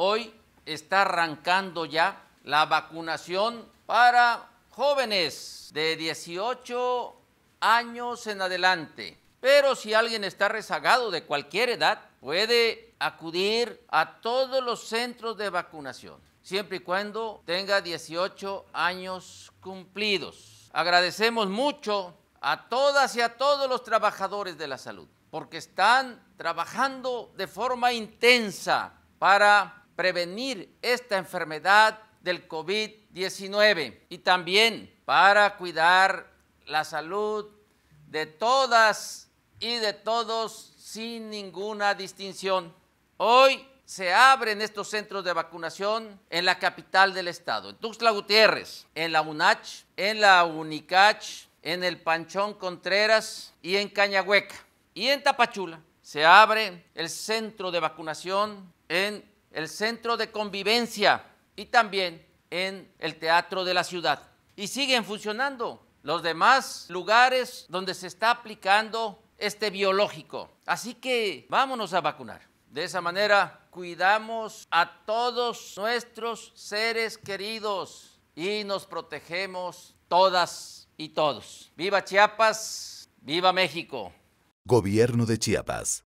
Hoy está arrancando ya la vacunación para jóvenes de 18 años en adelante. Pero si alguien está rezagado de cualquier edad, puede acudir a todos los centros de vacunación, siempre y cuando tenga 18 años cumplidos. Agradecemos mucho a todas y a todos los trabajadores de la salud, porque están trabajando de forma intensa para prevenir esta enfermedad del COVID-19 y también para cuidar la salud de todas y de todos sin ninguna distinción. Hoy se abren estos centros de vacunación en la capital del estado, en Tuxtla Gutiérrez, en la UNACH, en la UNICACH, en el Panchón Contreras y en Cañahueca. Y en Tapachula se abre el centro de vacunación en el centro de convivencia y también en el teatro de la ciudad. Y siguen funcionando los demás lugares donde se está aplicando este biológico. Así que vámonos a vacunar. De esa manera cuidamos a todos nuestros seres queridos y nos protegemos todas y todos. Viva Chiapas, viva México. Gobierno de Chiapas.